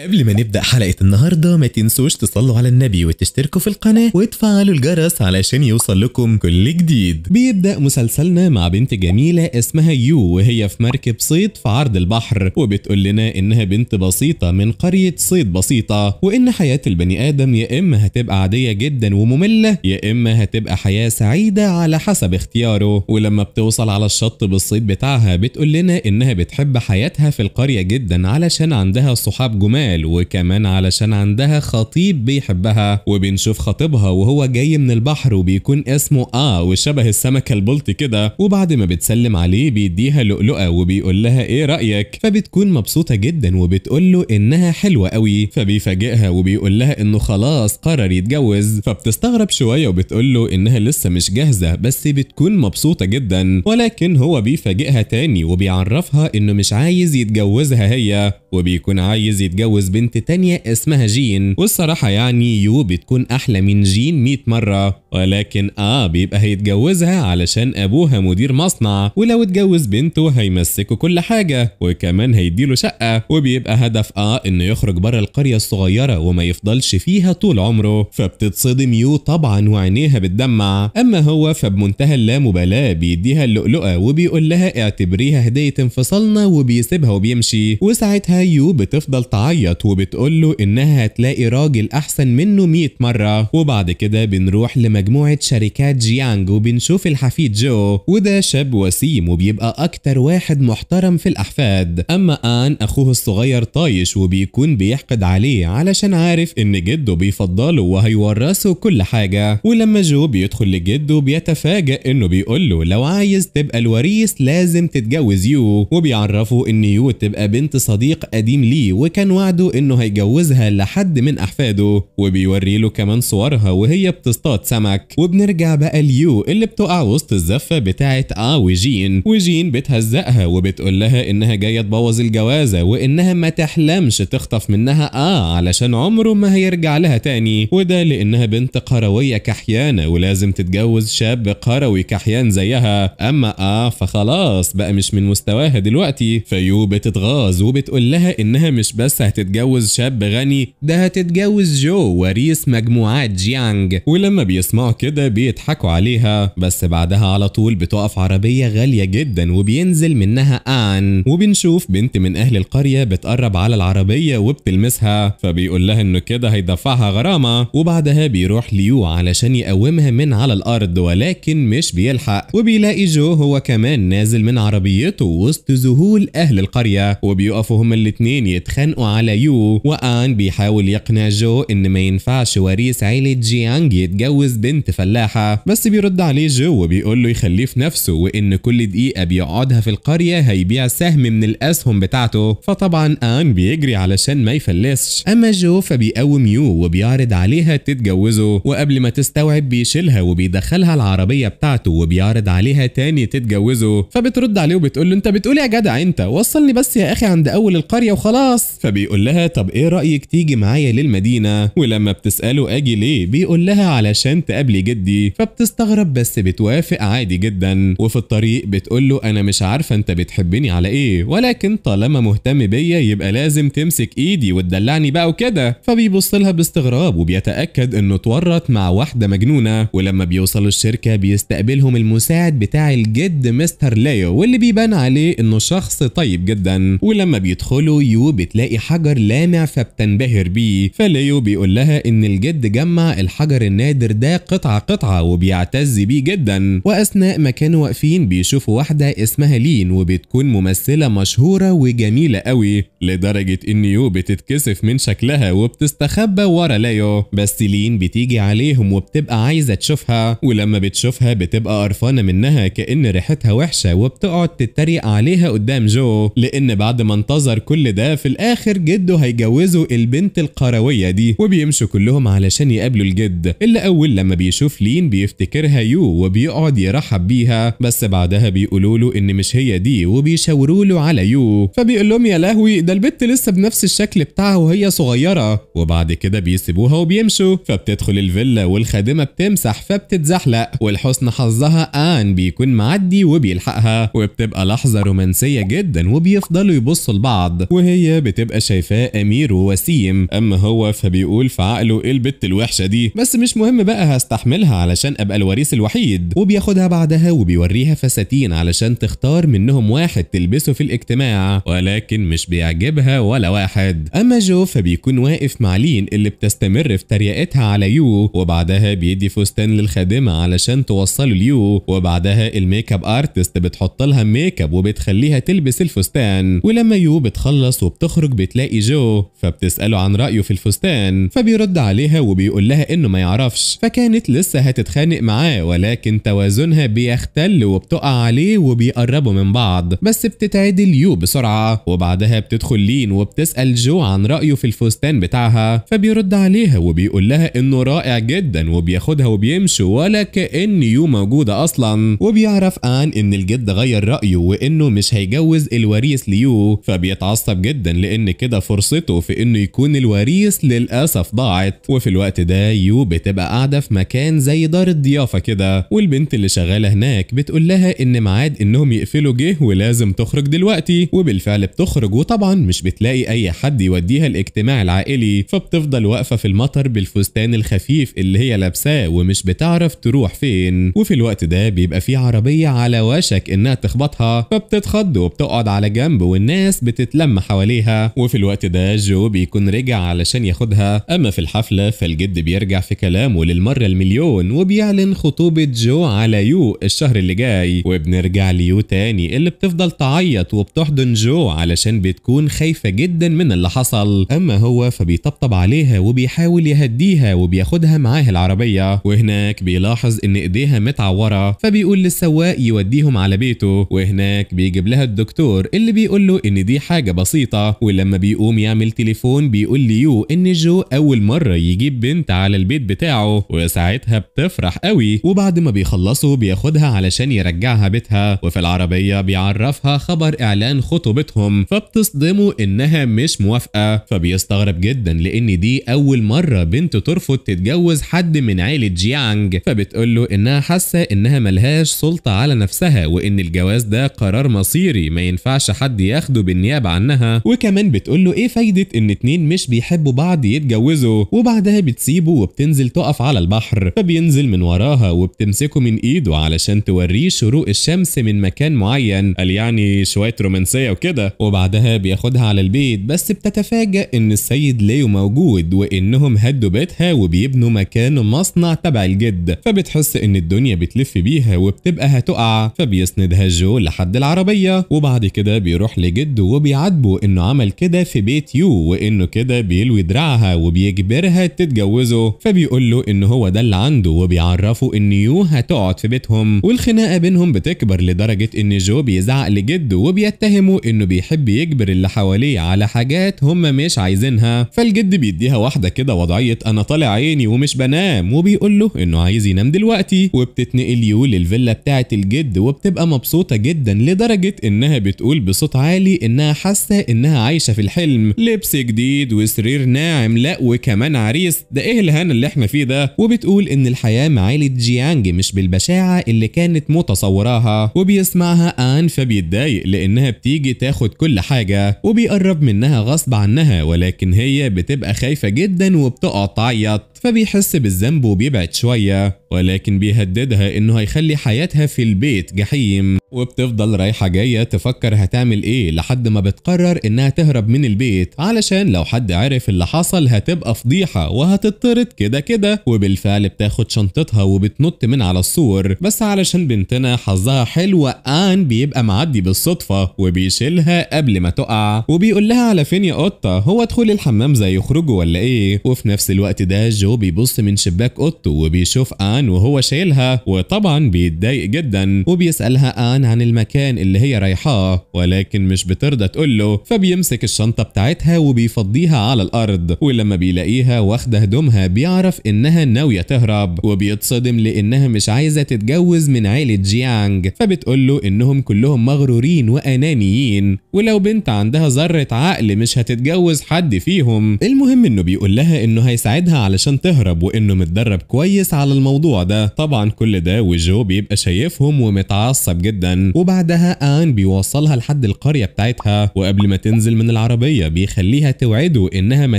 قبل ما نبدأ حلقة النهاردة ما تنسوش تصلوا على النبي وتشتركوا في القناة وتفعلوا الجرس علشان يوصل لكم كل جديد بيبدأ مسلسلنا مع بنت جميلة اسمها يو وهي في مركب صيد في عرض البحر وبتقول لنا انها بنت بسيطة من قرية صيد بسيطة وان حياة البني ادم يا اما هتبقى عادية جدا ومملة يا اما هتبقى حياة سعيدة على حسب اختياره ولما بتوصل على الشط بالصيد بتاعها بتقول لنا انها بتحب حياتها في القرية جدا علشان عندها صحاب جمال جمال وكمان علشان عندها خطيب بيحبها وبنشوف خطيبها وهو جاي من البحر وبيكون اسمه آه وشبه السمكة البلطي كده وبعد ما بتسلم عليه بيديها لؤلؤة وبيقول لها ايه رأيك فبتكون مبسوطة جدا وبتقول له انها حلوة قوي فبيفاجئها وبيقول لها انه خلاص قرر يتجوز فبتستغرب شوية وبتقول له انها لسه مش جاهزة بس بتكون مبسوطة جدا ولكن هو بيفاجئها تاني وبيعرفها انه مش عايز يتجوزها هي وبيكون عايز يتجوز متجوز بنت تانية اسمها جين والصراحة يعني يو بتكون أحلى من جين 100 مرة ولكن آه بيبقى هيتجوزها علشان أبوها مدير مصنع ولو اتجوز بنته هيمسكه كل حاجة وكمان هيديله شقة وبيبقى هدف آه إنه يخرج بره القرية الصغيرة وما يفضلش فيها طول عمره فبتتصدم يو طبعا وعينيها بتدمع أما هو فبمنتهى اللامبالاة بيديها اللؤلؤة وبيقول لها اعتبريها هدية انفصالنا وبيسيبها وبيمشي وساعتها يو بتفضل تعيط بتعيط وبتقول له انها هتلاقي راجل احسن منه 100 مره وبعد كده بنروح لمجموعه شركات جيانج وبنشوف الحفيد جو وده شاب وسيم وبيبقى اكتر واحد محترم في الاحفاد اما ان اخوه الصغير طايش وبيكون بيحقد عليه علشان عارف ان جده بيفضله وهيورثه كل حاجه ولما جو بيدخل لجده بيتفاجئ انه بيقول له لو عايز تبقى الوريث لازم تتجوز يو وبيعرفه ان يو تبقى بنت صديق قديم ليه وكان وعد وعده انه هيجوزها لحد من احفاده وبيوري له كمان صورها وهي بتصطاد سمك وبنرجع بقى ليو اللي بتقع وسط الزفه بتاعه اه وجين وجين بتهزقها وبتقول لها انها جايه تبوظ الجوازه وانها ما تحلمش تخطف منها اه علشان عمره ما هيرجع لها تاني وده لانها بنت قرويه كحيانه ولازم تتجوز شاب قروي كحيان زيها اما اه فخلاص بقى مش من مستواها دلوقتي فيو بتتغاظ وبتقول لها انها مش بس هت هتتجوز شاب غني ده هتتجوز جو وريث مجموعات جيانج ولما بيسمعوا كده بيضحكوا عليها بس بعدها على طول بتقف عربية غالية جدا وبينزل منها آن وبنشوف بنت من أهل القرية بتقرب على العربية وبتلمسها فبيقول لها إنه كده هيدفعها غرامة وبعدها بيروح ليو علشان يقومها من على الأرض ولكن مش بيلحق وبيلاقي جو هو كمان نازل من عربيته وسط ذهول أهل القرية وبيقفوا هما الاتنين يتخانقوا على يو وآن بيحاول يقنع جو إن ما ينفعش وريث عيلة جيانج يتجوز بنت فلاحة بس بيرد عليه جو وبيقول له يخليه في نفسه وإن كل دقيقة بيقعدها في القرية هيبيع سهم من الأسهم بتاعته فطبعا آن بيجري علشان ما يفلسش أما جو فبيقوم يو وبيعرض عليها تتجوزه وقبل ما تستوعب بيشيلها وبيدخلها العربية بتاعته وبيعرض عليها تاني تتجوزه فبترد عليه وبتقول له أنت بتقول إيه يا جدع أنت وصلني بس يا أخي عند أول القرية وخلاص فبيقول بيقول لها طب ايه رايك تيجي معايا للمدينه ولما بتساله اجي ليه بيقول لها علشان تقابلي جدي فبتستغرب بس بتوافق عادي جدا وفي الطريق بتقول له انا مش عارفه انت بتحبني على ايه ولكن طالما مهتم بيا يبقى لازم تمسك ايدي وتدلعني بقى وكده فبيبص لها باستغراب وبيتاكد انه اتورط مع واحده مجنونه ولما بيوصلوا الشركه بيستقبلهم المساعد بتاع الجد مستر ليو واللي بيبان عليه انه شخص طيب جدا ولما بيدخلوا يو بتلاقي حجر حجر لامع فبتنبهر بيه فليو بيقول لها ان الجد جمع الحجر النادر ده قطعة قطعة وبيعتز بيه جدا واثناء ما كانوا واقفين بيشوفوا واحدة اسمها لين وبتكون ممثلة مشهورة وجميلة قوي لدرجة ان يو بتتكسف من شكلها وبتستخبى ورا ليو بس لين بتيجي عليهم وبتبقى عايزة تشوفها ولما بتشوفها بتبقى قرفانة منها كأن ريحتها وحشة وبتقعد تتريق عليها قدام جو لأن بعد ما انتظر كل ده في الآخر جد جده هيجوزوا البنت القروية دي وبيمشوا كلهم علشان يقابلوا الجد إلا أول لما بيشوف لين بيفتكرها يو وبيقعد يرحب بيها بس بعدها بيقولوا له إن مش هي دي وبيشاوروا له على يو فبيقول لهم يا لهوي ده البنت لسه بنفس الشكل بتاعها وهي صغيرة وبعد كده بيسيبوها وبيمشوا فبتدخل الفيلا والخادمة بتمسح فبتتزحلق والحسن حظها آن بيكون معدي وبيلحقها وبتبقى لحظة رومانسية جدا وبيفضلوا يبصوا لبعض وهي بتبقى شايفة وفاء امير ووسيم اما هو فبيقول في عقله ايه البت الوحشه دي بس مش مهم بقى هستحملها علشان ابقى الوريث الوحيد وبياخدها بعدها وبيوريها فساتين علشان تختار منهم واحد تلبسه في الاجتماع ولكن مش بيعجبها ولا واحد اما جو فبيكون واقف مع لين اللي بتستمر في تريقتها على يو وبعدها بيدي فستان للخادمه علشان توصله ليو وبعدها الميك اب ارتست بتحط لها ميك اب وبتخليها تلبس الفستان ولما يو بتخلص وبتخرج بتلاقي جو فبتسأله عن رأيه في الفستان فبيرد عليها وبيقول لها إنه ما يعرفش فكانت لسه هتتخانق معاه ولكن توازنها بيختل وبتقع عليه وبيقربوا من بعض بس بتتعدل يو بسرعة وبعدها بتدخل لين وبتسأل جو عن رأيه في الفستان بتاعها فبيرد عليها وبيقول لها إنه رائع جدا وبياخدها وبيمشي ولا كأن يو موجودة أصلا وبيعرف آن إن الجد غير رأيه وإنه مش هيجوز الوريث ليو فبيتعصب جدا لأن كده فرصته في انه يكون الوريث للاسف ضاعت وفي الوقت ده يو بتبقى قاعده في مكان زي دار الضيافه كده والبنت اللي شغاله هناك بتقول لها ان ميعاد انهم يقفلوا جه ولازم تخرج دلوقتي وبالفعل بتخرج وطبعا مش بتلاقي اي حد يوديها الاجتماع العائلي فبتفضل واقفه في المطر بالفستان الخفيف اللي هي لابساه ومش بتعرف تروح فين وفي الوقت ده بيبقى في عربيه على وشك انها تخبطها فبتتخض وبتقعد على جنب والناس بتتلم حواليها وفي الوقت الوقت ده جو بيكون رجع علشان ياخدها أما في الحفلة فالجد بيرجع في كلامه للمرة المليون وبيعلن خطوبة جو على يو الشهر اللي جاي وبنرجع ليو تاني اللي بتفضل تعيط وبتحضن جو علشان بتكون خايفة جدا من اللي حصل أما هو فبيطبطب عليها وبيحاول يهديها وبياخدها معاه العربية وهناك بيلاحظ إن إيديها متعورة فبيقول للسواق يوديهم على بيته وهناك بيجيب لها الدكتور اللي بيقول له إن دي حاجة بسيطة ولما بيقول بيقوم يعمل تليفون بيقول ليو ان جو اول مره يجيب بنت على البيت بتاعه وساعتها بتفرح قوي وبعد ما بيخلصوا بياخدها علشان يرجعها بيتها وفي العربيه بيعرفها خبر اعلان خطوبتهم فبتصدمه انها مش موافقه فبيستغرب جدا لان دي اول مره بنت ترفض تتجوز حد من عيله جيانج فبتقول له انها حاسه انها ملهاش سلطه على نفسها وان الجواز ده قرار مصيري ما ينفعش حد ياخده بالنيابه عنها وكمان بتقول انه ايه فايدة ان اتنين مش بيحبوا بعض يتجوزوا وبعدها بتسيبه وبتنزل تقف على البحر فبينزل من وراها وبتمسكه من ايده علشان توريه شروق الشمس من مكان معين قال يعني شوية رومانسية وكده وبعدها بياخدها على البيت بس بتتفاجأ ان السيد ليو موجود وانهم هدوا بيتها وبيبنوا مكان مصنع تبع الجد فبتحس ان الدنيا بتلف بيها وبتبقى هتقع فبيسندها جو لحد العربية وبعد كده بيروح لجده وبيعاتبه انه عمل كده في في بيت يو وانه كده بيلوي دراعها وبيجبرها تتجوزه فبيقول له ان هو ده اللي عنده وبيعرفه ان يو هتقعد في بيتهم والخناقه بينهم بتكبر لدرجه ان جو بيزعق لجده وبيتهمه انه بيحب يجبر اللي حواليه على حاجات هم مش عايزينها فالجد بيديها واحده كده وضعيه انا طالع عيني ومش بنام وبيقول له انه عايز ينام دلوقتي وبتتنقل يو للفيلا بتاعه الجد وبتبقى مبسوطه جدا لدرجه انها بتقول بصوت عالي انها حاسه انها عايشه في الحلم حلم لبس جديد وسرير ناعم لا وكمان عريس ده ايه الهنا اللي احنا فيه ده وبتقول ان الحياه مع عيله جيانج مش بالبشاعه اللي كانت متصوراها وبيسمعها ان فبيتضايق لانها بتيجي تاخد كل حاجه وبيقرب منها غصب عنها ولكن هي بتبقى خايفه جدا وبتقعد تعيط فبيحس بالذنب وبيبعد شويه ولكن بيهددها انه هيخلي حياتها في البيت جحيم وبتفضل رايحة جاية تفكر هتعمل ايه لحد ما بتقرر انها تهرب من البيت علشان لو حد عرف اللي حصل هتبقى فضيحة وهتطرد كده كده وبالفعل بتاخد شنطتها وبتنط من على السور بس علشان بنتنا حظها حلو آن بيبقى معدي بالصدفة وبيشيلها قبل ما تقع وبيقول لها على فين يا قطة هو دخول الحمام زي يخرجوا ولا ايه وفي نفس الوقت ده جو بيبص من شباك قطه وبيشوف آن وهو شايلها وطبعا بيتضايق جدا وبيسألها آن كمان عن المكان اللي هي رايحاه ولكن مش بترضى تقول له فبيمسك الشنطة بتاعتها وبيفضيها على الأرض ولما بيلاقيها واخدة هدومها بيعرف إنها ناوية تهرب وبيتصدم لإنها مش عايزة تتجوز من عيلة جيانج فبتقول له إنهم كلهم مغرورين وأنانيين ولو بنت عندها ذرة عقل مش هتتجوز حد فيهم المهم إنه بيقول لها إنه هيساعدها علشان تهرب وإنه متدرب كويس على الموضوع ده طبعا كل ده وجو بيبقى شايفهم ومتعصب جدا وبعدها آن بيوصلها لحد القرية بتاعتها وقبل ما تنزل من العربية بيخليها توعده إنها ما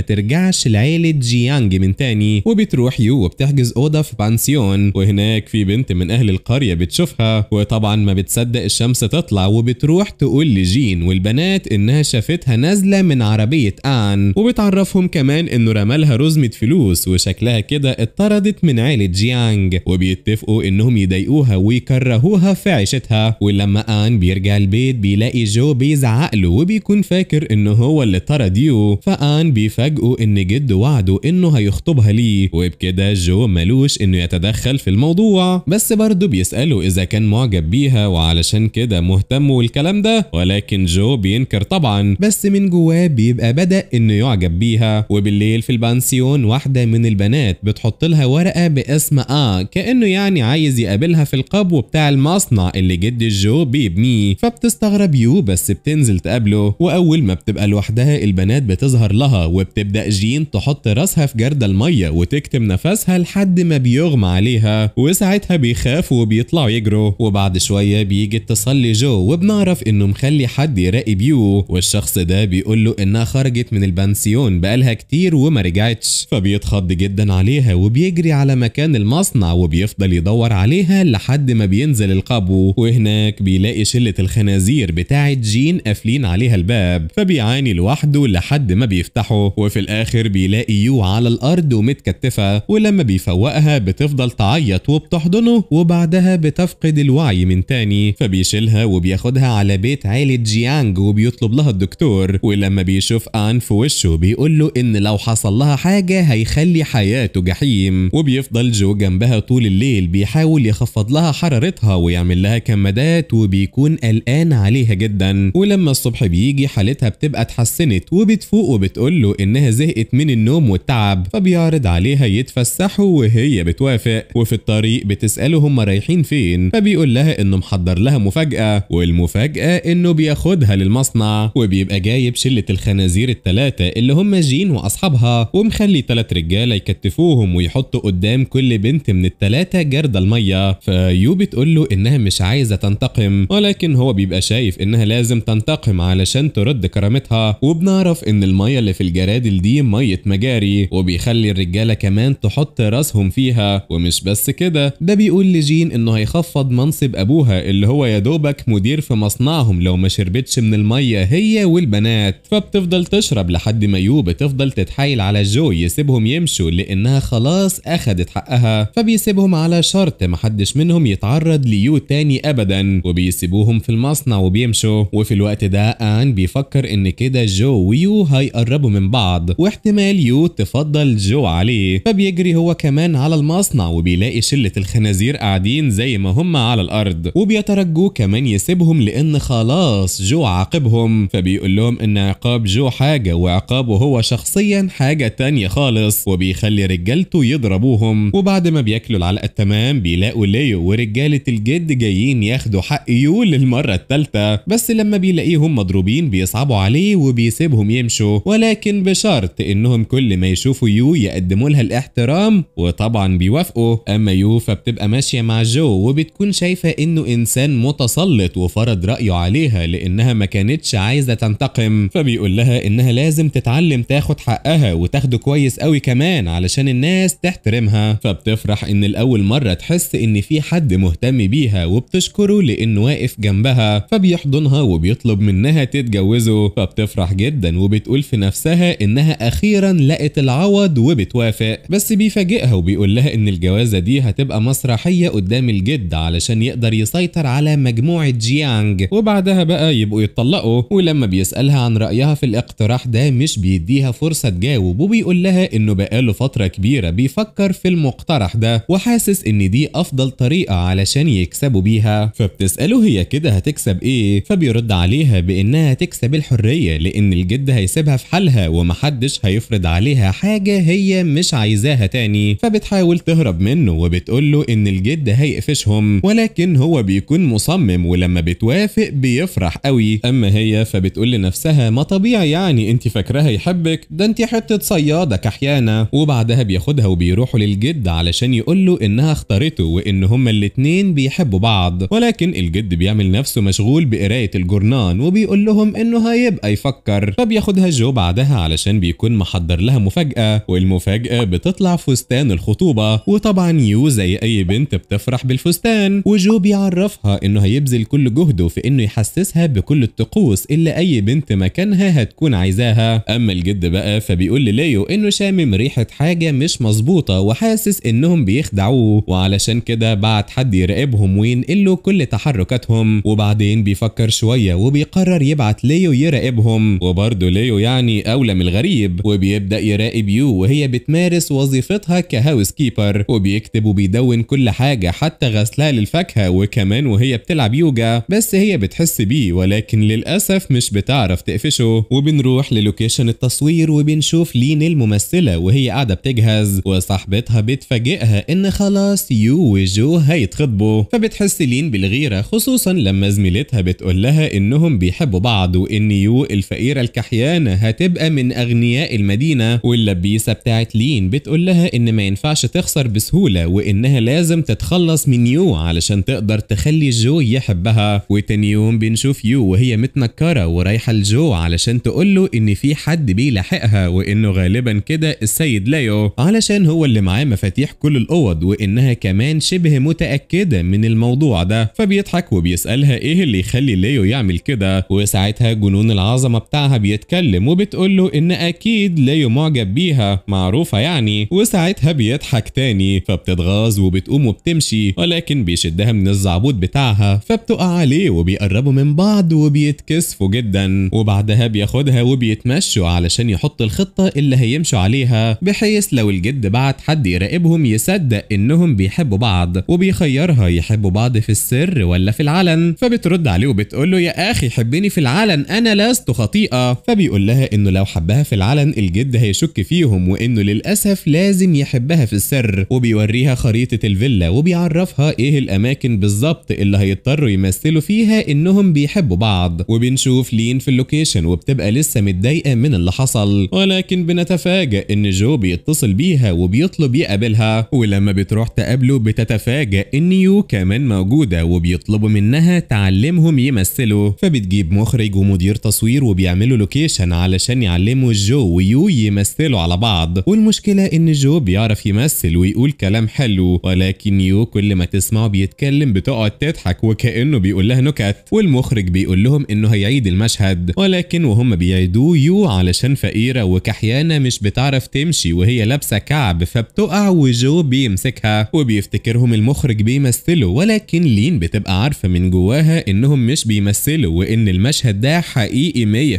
ترجعش لعيلة جيانج من تاني وبتروح يو وبتحجز أوضة في بانسيون وهناك في بنت من أهل القرية بتشوفها وطبعا ما بتصدق الشمس تطلع وبتروح تقول لجين والبنات إنها شافتها نازلة من عربية آن وبتعرفهم كمان إنه رمالها رزمة فلوس وشكلها كده اتطردت من عيلة جيانج وبيتفقوا إنهم يضايقوها ويكرهوها في عيشتها ولما آن بيرجع البيت بيلاقي جو بيزعق له وبيكون فاكر انه هو اللي طرد يو فآن بيفاجئه إن جد وعده إنه هيخطبها ليه وبكده جو ملوش إنه يتدخل في الموضوع بس برضه بيسأله إذا كان معجب بيها وعلشان كده مهتم والكلام ده ولكن جو بينكر طبعا بس من جواه بيبقى بدأ إنه يعجب بيها وبالليل في البانسيون واحدة من البنات بتحط لها ورقة باسم آه كأنه يعني عايز يقابلها في القبو بتاع المصنع اللي جد جو بيبنيه فبتستغرب يو بس بتنزل تقابله واول ما بتبقى لوحدها البنات بتظهر لها وبتبدا جين تحط راسها في جرد الميه وتكتم نفسها لحد ما بيغمى عليها وساعتها بيخاف وبيطلعوا يجروا وبعد شويه بيجي اتصال لجو وبنعرف انه مخلي حد يراقب يو والشخص ده بيقول له انها خرجت من البنسيون بقالها كتير وما رجعتش فبيتخض جدا عليها وبيجري على مكان المصنع وبيفضل يدور عليها لحد ما بينزل القبو وهنا هناك بيلاقي شلة الخنازير بتاعة جين قافلين عليها الباب فبيعاني لوحده لحد ما بيفتحه وفي الآخر بيلاقي يو على الأرض ومتكتفة ولما بيفوقها بتفضل تعيط وبتحضنه وبعدها بتفقد الوعي من تاني فبيشيلها وبياخدها على بيت عيلة جيانج وبيطلب لها الدكتور ولما بيشوف آن في وشه بيقول له إن لو حصل لها حاجة هيخلي حياته جحيم وبيفضل جو جنبها طول الليل بيحاول يخفض لها حرارتها ويعمل لها كمادات النبات وبيكون قلقان عليها جدا ولما الصبح بيجي حالتها بتبقى اتحسنت وبتفوق وبتقول له انها زهقت من النوم والتعب فبيعرض عليها يتفسحوا وهي بتوافق وفي الطريق بتساله هم رايحين فين فبيقول لها انه محضر لها مفاجاه والمفاجاه انه بياخدها للمصنع وبيبقى جايب شله الخنازير الثلاثه اللي هم جين واصحابها ومخلي ثلاث رجاله يكتفوهم ويحطوا قدام كل بنت من الثلاثه جرد الميه فيو بتقول له انها مش عايزه تنتقم ولكن هو بيبقى شايف انها لازم تنتقم علشان ترد كرامتها وبنعرف ان المية اللي في الجرادل دي مية مجاري وبيخلي الرجالة كمان تحط راسهم فيها ومش بس كده ده بيقول لجين انه هيخفض منصب ابوها اللي هو يا دوبك مدير في مصنعهم لو ما شربتش من المية هي والبنات فبتفضل تشرب لحد ما يو بتفضل تتحايل على جو يسيبهم يمشوا لانها خلاص اخدت حقها فبيسيبهم على شرط محدش منهم يتعرض ليو تاني ابدا جدا وبيسيبوهم في المصنع وبيمشوا وفي الوقت ده ان بيفكر ان كده جو ويو هيقربوا من بعض واحتمال يو تفضل جو عليه فبيجري هو كمان على المصنع وبيلاقي شله الخنازير قاعدين زي ما هم على الارض وبيترجوا كمان يسيبهم لان خلاص جو عاقبهم فبيقول لهم ان عقاب جو حاجه وعقابه هو شخصيا حاجه تانية خالص وبيخلي رجالته يضربوهم وبعد ما بياكلوا العلقه التمام بيلاقوا ليو ورجاله الجد جايين ياخدوا ياخدوا حق يو للمرة التالتة بس لما بيلاقيهم مضروبين بيصعبوا عليه وبيسيبهم يمشوا ولكن بشرط انهم كل ما يشوفوا يو يقدموا لها الاحترام وطبعا بيوافقوا اما يو فبتبقى ماشية مع جو وبتكون شايفة انه انسان متسلط وفرض رأيه عليها لانها ما كانتش عايزة تنتقم فبيقول لها انها لازم تتعلم تاخد حقها وتاخده كويس قوي كمان علشان الناس تحترمها فبتفرح ان الاول مرة تحس ان في حد مهتم بيها وبتشكره لانه واقف جنبها فبيحضنها وبيطلب منها تتجوزه فبتفرح جدا وبتقول في نفسها انها اخيرا لقت العوض وبتوافق بس بيفاجئها وبيقول لها ان الجوازه دي هتبقى مسرحيه قدام الجد علشان يقدر يسيطر على مجموعه جيانج وبعدها بقى يبقوا يتطلقوا ولما بيسالها عن رايها في الاقتراح ده مش بيديها فرصه تجاوب وبيقول لها انه بقاله فتره كبيره بيفكر في المقترح ده وحاسس ان دي افضل طريقه علشان يكسبوا بيها فبتسأله هي كده هتكسب ايه فبيرد عليها بانها تكسب الحرية لان الجد هيسيبها في حالها ومحدش هيفرض عليها حاجة هي مش عايزاها تاني فبتحاول تهرب منه وبتقول له ان الجد هيقفشهم ولكن هو بيكون مصمم ولما بتوافق بيفرح قوي اما هي فبتقول لنفسها ما طبيعي يعني انت فاكراها يحبك ده انت حتة صيادة كحيانة وبعدها بياخدها وبيروحوا للجد علشان يقول له انها اختارته وان هما الاتنين بيحبوا بعض ولكن مسكين الجد بيعمل نفسه مشغول بقراية الجورنان وبيقول لهم انه هيبقى يفكر فبياخدها جو بعدها علشان بيكون محضر لها مفاجأة والمفاجأة بتطلع فستان الخطوبة وطبعا يو زي اي بنت بتفرح بالفستان وجو بيعرفها انه هيبذل كل جهده في انه يحسسها بكل الطقوس اللي اي بنت مكانها هتكون عايزاها اما الجد بقى فبيقول لليو انه شامم ريحة حاجة مش مظبوطة وحاسس انهم بيخدعوه وعلشان كده بعت حد يراقبهم وينقل له كل تحركاتهم وبعدين بيفكر شوية وبيقرر يبعت ليو يراقبهم وبرضه ليو يعني أولى من الغريب وبيبدأ يراقب يو وهي بتمارس وظيفتها كهاوس كيبر وبيكتب وبيدون كل حاجة حتى غسلها للفاكهة وكمان وهي بتلعب يوجا بس هي بتحس بيه ولكن للأسف مش بتعرف تقفشه وبنروح للوكيشن التصوير وبنشوف لين الممثلة وهي قاعدة بتجهز وصاحبتها بتفاجئها إن خلاص يو وجو هيتخطبوا فبتحس لين بالغ الصغيرة خصوصا لما زميلتها بتقول لها انهم بيحبوا بعض وان يو الفقيرة الكحيانة هتبقى من اغنياء المدينة واللبيسة بتاعت لين بتقول لها ان ما ينفعش تخسر بسهولة وانها لازم تتخلص من يو علشان تقدر تخلي جو يحبها وتاني يوم بنشوف يو وهي متنكرة ورايحة لجو علشان تقول له ان في حد بيلاحقها وانه غالبا كده السيد لايو علشان هو اللي معاه مفاتيح كل الاوض وانها كمان شبه متأكدة من الموضوع ده فبيضحك وبيسألها ايه اللي يخلي ليو يعمل كده وساعتها جنون العظمة بتاعها بيتكلم وبتقول له ان اكيد ليو معجب بيها معروفة يعني وساعتها بيضحك تاني فبتتغاظ وبتقوم وبتمشي ولكن بيشدها من الزعبوط بتاعها فبتقع عليه وبيقربوا من بعض وبيتكسفوا جدا وبعدها بياخدها وبيتمشوا علشان يحط الخطة اللي هيمشوا عليها بحيث لو الجد بعت حد يراقبهم يصدق انهم بيحبوا بعض وبيخيرها يحبوا بعض في السر البر ولا في العلن فبترد عليه وبتقول له يا اخي حبني في العلن انا لست خطيئه فبيقول لها انه لو حبها في العلن الجد هيشك فيهم وانه للاسف لازم يحبها في السر وبيوريها خريطه الفيلا وبيعرفها ايه الاماكن بالظبط اللي هيضطروا يمثلوا فيها انهم بيحبوا بعض وبنشوف لين في اللوكيشن وبتبقى لسه متضايقه من اللي حصل ولكن بنتفاجئ ان جو بيتصل بيها وبيطلب يقابلها ولما بتروح تقابله بتتفاجئ ان يو كمان موجوده وبيطلبوا منها تعلمهم يمثلوا فبتجيب مخرج ومدير تصوير وبيعملوا لوكيشن علشان يعلموا جو ويو يمثلوا على بعض والمشكلة إن جو بيعرف يمثل ويقول كلام حلو ولكن يو كل ما تسمعه بيتكلم بتقعد تضحك وكأنه بيقول لها نكت والمخرج بيقول لهم إنه هيعيد المشهد ولكن وهم بيعيدوه يو علشان فقيرة وكحيانة مش بتعرف تمشي وهي لابسة كعب فبتقع وجو بيمسكها وبيفتكرهم المخرج بيمثله ولكن لين بت بتبقى عارفة من جواها انهم مش بيمثلوا وان المشهد ده حقيقي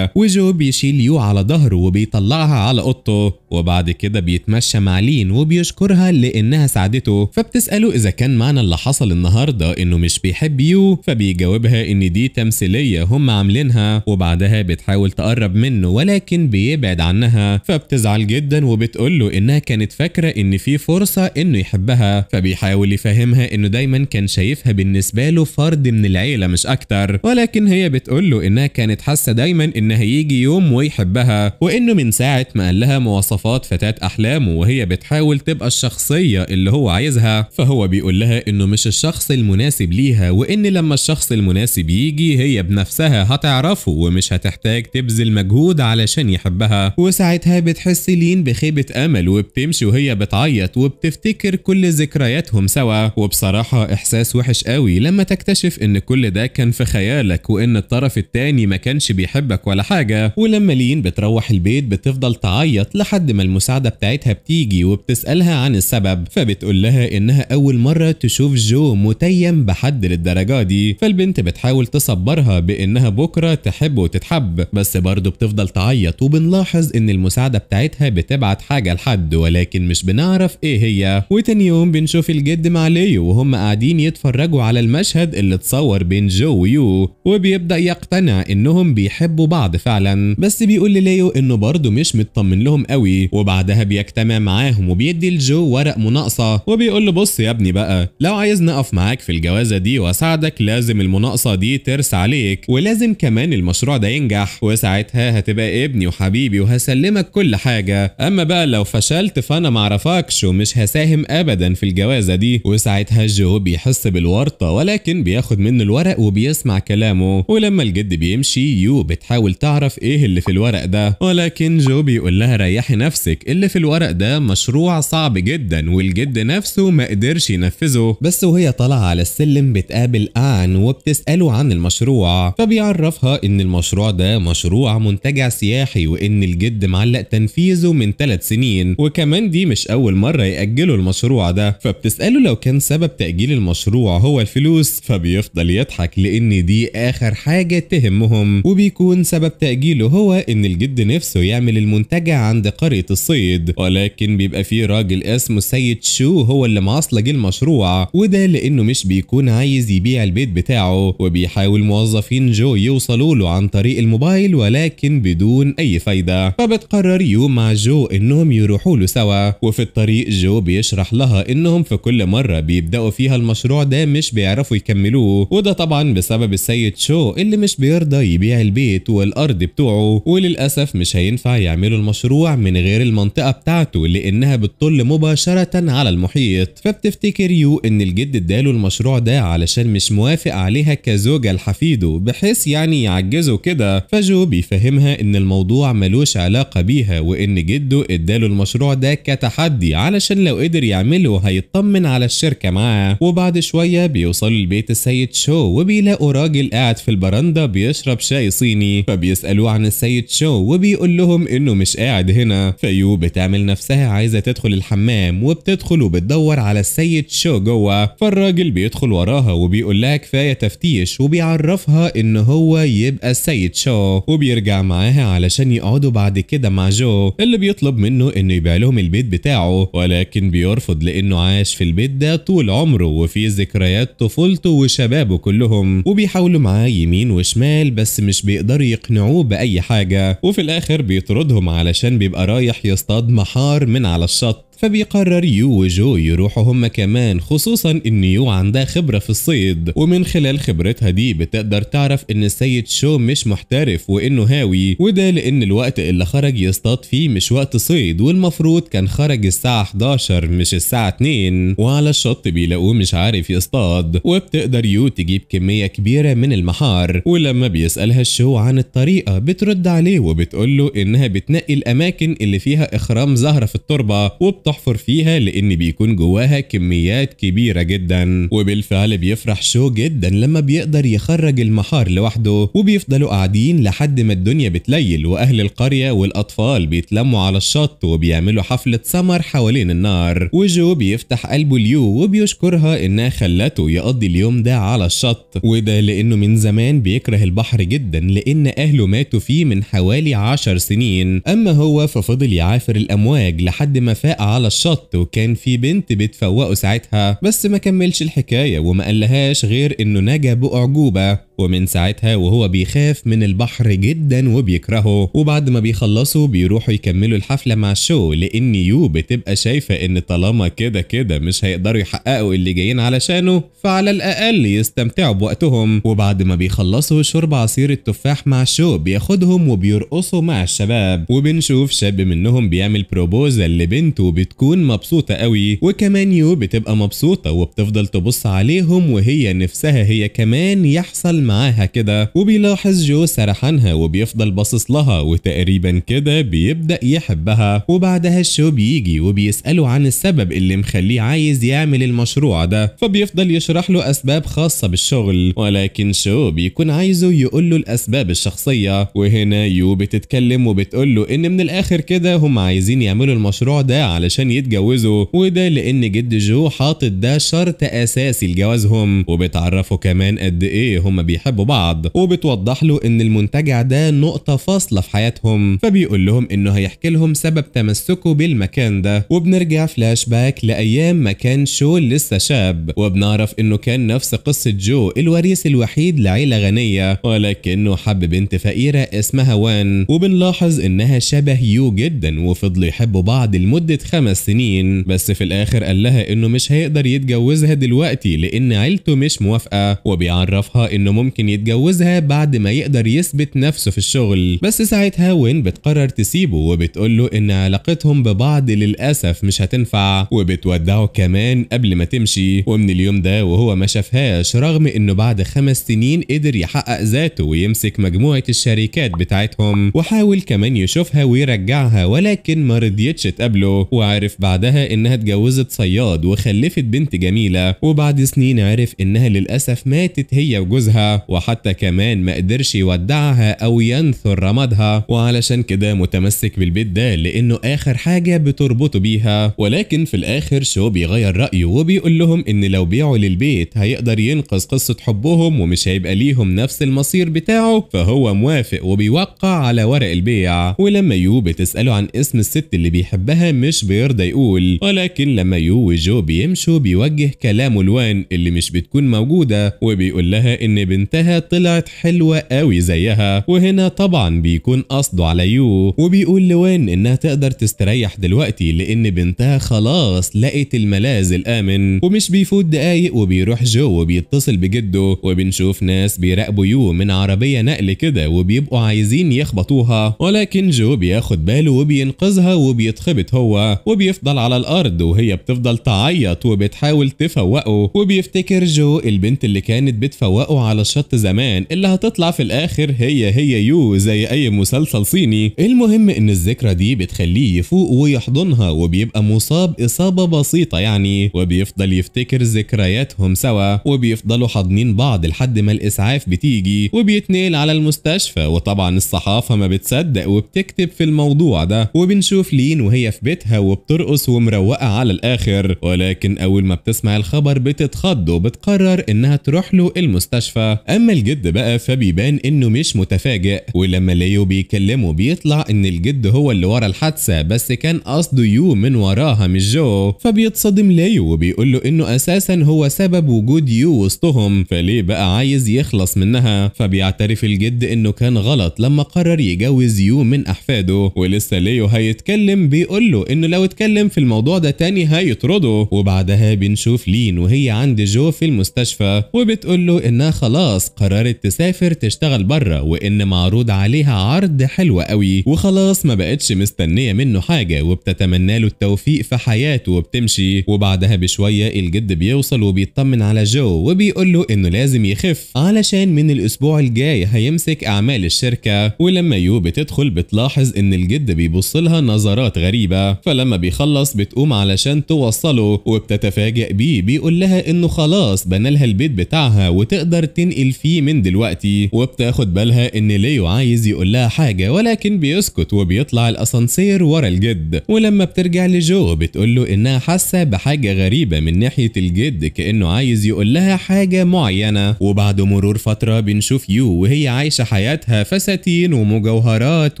100% وجو بيشيل يو على ظهره وبيطلعها على اوضته وبعد كده بيتمشى مع لين وبيشكرها لانها ساعدته فبتسأله اذا كان معنى اللي حصل النهاردة انه مش بيحب يو فبيجاوبها ان دي تمثيلية هم عاملينها وبعدها بتحاول تقرب منه ولكن بيبعد عنها فبتزعل جدا وبتقوله انها كانت فاكرة ان في فرصة انه يحبها فبيحاول يفهمها انه دايما كان شايفها ساعتها بالنسبة له فرد من العيلة مش أكتر ولكن هي بتقول له إنها كانت حاسة دايما إن هيجي يوم ويحبها وإنه من ساعة ما قال لها مواصفات فتاة أحلامه وهي بتحاول تبقى الشخصية اللي هو عايزها فهو بيقول لها إنه مش الشخص المناسب ليها وإن لما الشخص المناسب يجي هي بنفسها هتعرفه ومش هتحتاج تبذل مجهود علشان يحبها وساعتها بتحس لين بخيبة أمل وبتمشي وهي بتعيط وبتفتكر كل ذكرياتهم سوا وبصراحة إحساس وحش وحش قوي لما تكتشف ان كل ده كان في خيالك وان الطرف التاني ما كانش بيحبك ولا حاجة ولما لين بتروح البيت بتفضل تعيط لحد ما المساعدة بتاعتها بتيجي وبتسألها عن السبب فبتقول لها انها اول مرة تشوف جو متيم بحد للدرجة دي فالبنت بتحاول تصبرها بانها بكرة تحب وتتحب بس برضو بتفضل تعيط وبنلاحظ ان المساعدة بتاعتها بتبعت حاجة لحد ولكن مش بنعرف ايه هي وتاني يوم بنشوف الجد مع ليو وهم قاعدين يتفرجوا بيتفرجوا على المشهد اللي اتصور بين جو ويو وبيبدأ يقتنع انهم بيحبوا بعض فعلا بس بيقول لليو انه برضه مش مطمن لهم قوي وبعدها بيجتمع معاهم وبيدي لجو ورق مناقصة وبيقول له بص يا ابني بقى لو عايز نقف معاك في الجوازة دي واساعدك لازم المناقصة دي ترس عليك ولازم كمان المشروع ده ينجح وساعتها هتبقى ابني وحبيبي وهسلمك كل حاجة اما بقى لو فشلت فانا معرفكش ومش هساهم ابدا في الجوازة دي وساعتها جو بيحس بال الورطة ولكن بياخد منه الورق وبيسمع كلامه ولما الجد بيمشي يو بتحاول تعرف ايه اللي في الورق ده ولكن جو بيقول لها ريحي نفسك اللي في الورق ده مشروع صعب جدا والجد نفسه ما قدرش ينفذه بس وهي طالعة على السلم بتقابل آن وبتسأله عن المشروع فبيعرفها ان المشروع ده مشروع منتجع سياحي وان الجد معلق تنفيذه من ثلاث سنين وكمان دي مش اول مرة يأجلوا المشروع ده فبتسأله لو كان سبب تأجيل المشروع هو الفلوس فبيفضل يضحك لان دي اخر حاجة تهمهم وبيكون سبب تأجيله هو ان الجد نفسه يعمل المنتجع عند قرية الصيد ولكن بيبقى فيه راجل اسمه سيد شو هو اللي معصلج المشروع وده لانه مش بيكون عايز يبيع البيت بتاعه وبيحاول موظفين جو يوصلوا له عن طريق الموبايل ولكن بدون اي فايدة فبتقرر يوم مع جو انهم يروحوا له سوا وفي الطريق جو بيشرح لها انهم في كل مرة بيبدأوا فيها المشروع ده مش بيعرفوا يكملوه وده طبعا بسبب السيد شو اللي مش بيرضى يبيع البيت والارض بتوعه وللاسف مش هينفع يعملوا المشروع من غير المنطقه بتاعته لانها بتطل مباشره على المحيط فبتفتكر يو ان الجد اداله المشروع ده علشان مش موافق عليها كزوجه لحفيده بحيث يعني يعجزه كده فجو بيفهمها ان الموضوع ملوش علاقه بيها وان جده اداله المشروع ده كتحدي علشان لو قدر يعمله هيطمن على الشركه معاه وبعد شويه بيوصلوا لبيت السيد شو وبيلاقوا راجل قاعد في البرندة بيشرب شاي صيني فبيسألوه عن السيد شو وبيقول لهم إنه مش قاعد هنا فيو بتعمل نفسها عايزة تدخل الحمام وبتدخل وبتدور على السيد شو جوه فالراجل بيدخل وراها وبيقول لها كفاية تفتيش وبيعرفها إن هو يبقى السيد شو وبيرجع معاها علشان يقعدوا بعد كده مع جو اللي بيطلب منه إنه يبيع لهم البيت بتاعه ولكن بيرفض لأنه عاش في البيت ده طول عمره وفي ذكريات ذكريات طفولته وشبابه كلهم وبيحاولوا معاه يمين وشمال بس مش بيقدروا يقنعوه بأي حاجة وفي الآخر بيطردهم علشان بيبقى رايح يصطاد محار من على الشط فبيقرر يو وجو يروحوا هما كمان خصوصا ان يو عندها خبرة في الصيد ومن خلال خبرتها دي بتقدر تعرف ان السيد شو مش محترف وانه هاوي وده لان الوقت اللي خرج يصطاد فيه مش وقت صيد والمفروض كان خرج الساعة 11 مش الساعة 2 وعلى الشط بيلاقوه مش عارف يصطاد وبتقدر يو تجيب كمية كبيرة من المحار ولما بيسألها الشو عن الطريقة بترد عليه وبتقوله انها بتنقي الاماكن اللي فيها اخرام زهرة في التربة وبت بتحفر فيها لان بيكون جواها كميات كبيره جدا وبالفعل بيفرح شو جدا لما بيقدر يخرج المحار لوحده وبيفضلوا قاعدين لحد ما الدنيا بتليل واهل القريه والاطفال بيتلموا على الشط وبيعملوا حفله سمر حوالين النار وجو بيفتح قلبه ليو وبيشكرها انها خلته يقضي اليوم ده على الشط وده لانه من زمان بيكره البحر جدا لان اهله ماتوا فيه من حوالي 10 سنين اما هو ففضل يعافر الامواج لحد ما فاق على الشط وكان في بنت بتفوقه ساعتها بس ما كملش الحكاية وما قالهاش غير انه نجا بأعجوبة ومن ساعتها وهو بيخاف من البحر جدا وبيكرهه وبعد ما بيخلصوا بيروحوا يكملوا الحفلة مع شو لان يو بتبقى شايفة ان طالما كده كده مش هيقدروا يحققوا اللي جايين علشانه فعلى الاقل يستمتعوا بوقتهم وبعد ما بيخلصوا شرب عصير التفاح مع شو بياخدهم وبيرقصوا مع الشباب وبنشوف شاب منهم بيعمل بروبوزل لبنته بتكون مبسوطة قوي وكمان يو بتبقى مبسوطة وبتفضل تبص عليهم وهي نفسها هي كمان يحصل معاها كده وبيلاحظ جو سرحانها وبيفضل باصص لها وتقريبا كده بيبدأ يحبها وبعدها الشو بيجي وبيسأله عن السبب اللي مخليه عايز يعمل المشروع ده فبيفضل يشرح له أسباب خاصة بالشغل ولكن شو بيكون عايزه يقول له الأسباب الشخصية وهنا يو بتتكلم وبتقول له إن من الآخر كده هم عايزين يعملوا المشروع ده علشان علشان يتجوزوا وده لأن جد جو حاطط ده شرط أساسي لجوازهم وبتعرفه كمان قد إيه هما بيحبوا بعض وبتوضح له إن المنتجع ده نقطة فاصلة في حياتهم فبيقول لهم إنه هيحكي لهم سبب تمسكه بالمكان ده وبنرجع فلاش باك لأيام ما كان شو لسه شاب وبنعرف إنه كان نفس قصة جو الوريث الوحيد لعيلة غنية ولكنه حب بنت فقيرة اسمها وان وبنلاحظ إنها شبه يو جدا وفضلوا يحبوا بعض لمدة خمس خمس سنين بس في الآخر قال لها إنه مش هيقدر يتجوزها دلوقتي لأن عيلته مش موافقة وبيعرفها إنه ممكن يتجوزها بعد ما يقدر يثبت نفسه في الشغل بس ساعتها وين بتقرر تسيبه وبتقول له إن علاقتهم ببعض للأسف مش هتنفع وبتودعه كمان قبل ما تمشي ومن اليوم ده وهو ما شافهاش رغم إنه بعد خمس سنين قدر يحقق ذاته ويمسك مجموعة الشركات بتاعتهم وحاول كمان يشوفها ويرجعها ولكن ما رضيتش تقابله عرف بعدها انها اتجوزت صياد وخلفت بنت جميلة وبعد سنين عرف انها للأسف ماتت هي وجوزها وحتى كمان ما قدرش يودعها او ينثر رمادها وعلشان كده متمسك بالبيت ده لانه اخر حاجة بتربطه بيها ولكن في الاخر شو بيغير رأيه وبيقول لهم ان لو بيعوا للبيت هيقدر ينقذ قصة حبهم ومش هيبقى ليهم نفس المصير بتاعه فهو موافق وبيوقع على ورق البيع ولما يو بتسأله عن اسم الست اللي بيحبها مش بي بيرضى يقول ولكن لما يو وجو بيمشوا بيوجه كلامه لوان اللي مش بتكون موجودة وبيقول لها إن بنتها طلعت حلوة قوي زيها وهنا طبعا بيكون قصده على يو وبيقول لوان إنها تقدر تستريح دلوقتي لأن بنتها خلاص لقت الملاذ الآمن ومش بيفوت دقايق وبيروح جو وبيتصل بجده وبنشوف ناس بيراقبوا يو من عربية نقل كده وبيبقوا عايزين يخبطوها ولكن جو بياخد باله وبينقذها وبيتخبط هو وبيفضل على الأرض وهي بتفضل تعيط وبتحاول تفوقه وبيفتكر جو البنت اللي كانت بتفوقه على الشط زمان اللي هتطلع في الآخر هي هي يو زي أي مسلسل صيني المهم إن الذكرى دي بتخليه يفوق ويحضنها وبيبقى مصاب إصابة بسيطة يعني وبيفضل يفتكر ذكرياتهم سوا وبيفضلوا حاضنين بعض لحد ما الإسعاف بتيجي وبيتنقل على المستشفى وطبعا الصحافة ما بتصدق وبتكتب في الموضوع ده وبنشوف لين وهي في بيتها وبترقص ومروقة على الآخر ولكن أول ما بتسمع الخبر بتتخض وبتقرر إنها تروح له المستشفى أما الجد بقى فبيبان إنه مش متفاجئ ولما ليو بيكلمه بيطلع إن الجد هو اللي ورا الحادثة بس كان قصده يو من وراها مش جو فبيتصدم ليو وبيقول له إنه أساسا هو سبب وجود يو وسطهم فليه بقى عايز يخلص منها فبيعترف الجد إنه كان غلط لما قرر يجوز يو من أحفاده ولسه ليو هيتكلم بيقول له إنه لو اتكلم في الموضوع ده تاني هيطرده وبعدها بنشوف لين وهي عند جو في المستشفى وبتقول له انها خلاص قررت تسافر تشتغل بره وان معروض عليها عرض حلو قوي وخلاص ما بقتش مستنيه منه حاجه وبتتمنى له التوفيق في حياته وبتمشي وبعدها بشويه الجد بيوصل وبيطمن على جو وبيقول له انه لازم يخف علشان من الاسبوع الجاي هيمسك اعمال الشركه ولما يو بتدخل بتلاحظ ان الجد بيبص لها نظرات غريبه فلما بيخلص بتقوم علشان توصله وبتتفاجئ بيه بيقول لها انه خلاص بنالها البيت بتاعها وتقدر تنقل فيه من دلوقتي وبتاخد بالها ان ليو عايز يقول لها حاجه ولكن بيسكت وبيطلع الاسانسير ورا الجد ولما بترجع لجو بتقول له انها حاسه بحاجه غريبه من ناحيه الجد كانه عايز يقول لها حاجه معينه وبعد مرور فتره بنشوف يو وهي عايشه حياتها فساتين ومجوهرات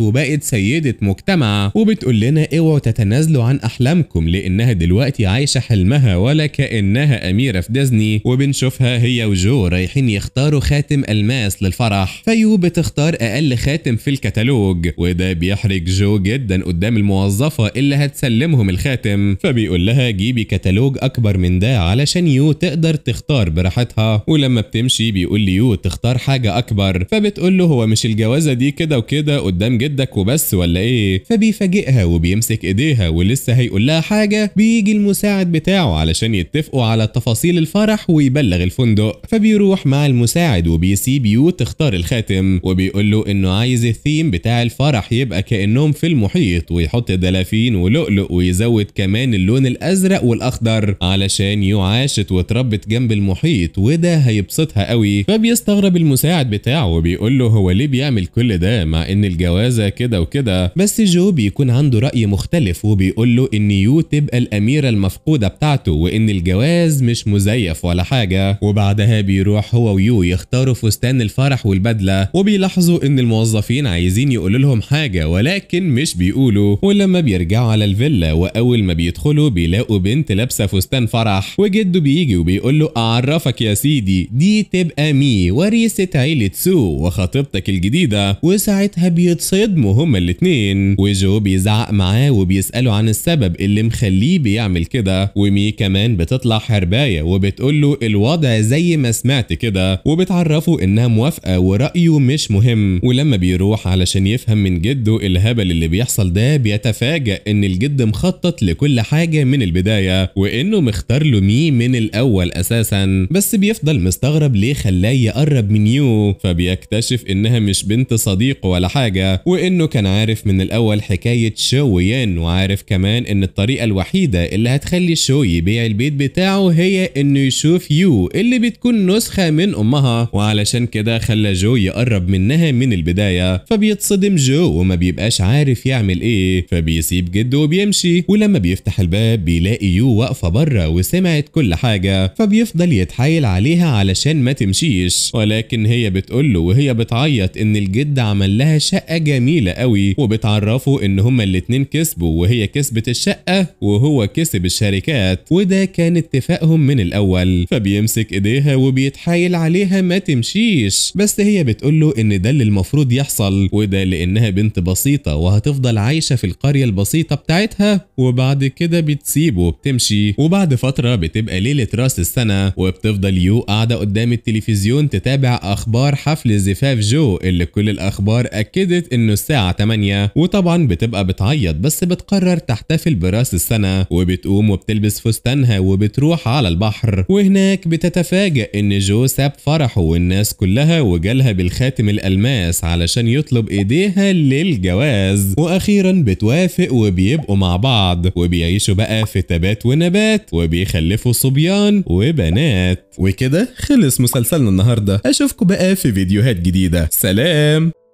وبقت سيده مجتمع وبتقول لنا اوعوا تتنازلوا عن أحلامكم لأنها دلوقتي عايشة حلمها ولا كأنها أميرة في ديزني وبنشوفها هي وجو رايحين يختاروا خاتم ألماس للفرح فيو بتختار أقل خاتم في الكتالوج وده بيحرج جو جدا قدام الموظفة اللي هتسلمهم الخاتم فبيقول لها جيبي كتالوج أكبر من ده علشان يو تقدر تختار براحتها ولما بتمشي بيقول لي يو تختار حاجة أكبر فبتقول له هو مش الجوازة دي كده وكده قدام جدك وبس ولا إيه فبيفاجئها وبيمسك إيديها ولسه لسه هيقول لها حاجة بيجي المساعد بتاعه علشان يتفقوا على تفاصيل الفرح ويبلغ الفندق فبيروح مع المساعد وبيسيب يو تختار الخاتم وبيقول له انه عايز الثيم بتاع الفرح يبقى كأنهم في المحيط ويحط دلافين ولؤلؤ ويزود كمان اللون الأزرق والأخضر علشان يو عاشت وتربت جنب المحيط وده هيبسطها قوي فبيستغرب المساعد بتاعه وبيقول له هو ليه بيعمل كل ده مع ان الجوازة كده وكده بس جو بيكون عنده رأي مختلف وبيقول بيقول له ان يو تبقى الاميره المفقوده بتاعته وان الجواز مش مزيف ولا حاجه وبعدها بيروح هو ويو يختاروا فستان الفرح والبدله وبيلاحظوا ان الموظفين عايزين يقولوا لهم حاجه ولكن مش بيقولوا ولما بيرجعوا على الفيلا واول ما بيدخلوا بيلاقوا بنت لابسه فستان فرح وجده بيجي وبيقول له اعرفك يا سيدي دي تبقى مي وريسه عيله سو وخطيبتك الجديده وساعتها بيتصدموا هما الاتنين وجو بيزعق معاه وبيساله عن عن السبب اللي مخليه بيعمل كده ومي كمان بتطلع حرباية وبتقول له الوضع زي ما سمعت كده وبتعرفه انها موافقة ورأيه مش مهم ولما بيروح علشان يفهم من جده الهبل اللي بيحصل ده بيتفاجأ ان الجد مخطط لكل حاجة من البداية وانه مختار له مي من الاول اساسا بس بيفضل مستغرب ليه خلاه يقرب من يو فبيكتشف انها مش بنت صديقه ولا حاجة وانه كان عارف من الاول حكاية شو وين وعارف كمان كمان ان الطريقة الوحيدة اللي هتخلي شو يبيع البيت بتاعه هي انه يشوف يو اللي بتكون نسخة من امها وعلشان كده خلى جو يقرب منها من البداية فبيتصدم جو وما بيبقاش عارف يعمل ايه فبيسيب جده وبيمشي ولما بيفتح الباب بيلاقي يو واقفة بره وسمعت كل حاجة فبيفضل يتحايل عليها علشان ما تمشيش ولكن هي بتقوله وهي بتعيط ان الجد عمل لها شقة جميلة قوي وبتعرفه ان هما الاتنين كسبوا وهي كسبت نسبة الشقة وهو كسب الشركات وده كان اتفاقهم من الأول فبيمسك إيديها وبيتحايل عليها ما تمشيش بس هي بتقول له إن ده اللي المفروض يحصل وده لأنها بنت بسيطة وهتفضل عايشة في القرية البسيطة بتاعتها وبعد كده بتسيبه وبتمشي وبعد فترة بتبقى ليلة راس السنة وبتفضل يو قاعدة قدام التلفزيون تتابع أخبار حفل زفاف جو اللي كل الأخبار أكدت إنه الساعة 8 وطبعا بتبقى بتعيط بس بتقرر تحقيق بتحتفل براس السنة وبتقوم وبتلبس فستانها وبتروح على البحر وهناك بتتفاجأ إن جو ساب فرحه والناس كلها وجالها بالخاتم الألماس علشان يطلب إيديها للجواز وأخيرا بتوافق وبيبقوا مع بعض وبيعيشوا بقى في تبات ونبات وبيخلفوا صبيان وبنات وكده خلص مسلسلنا النهارده أشوفكم بقى في فيديوهات جديدة سلام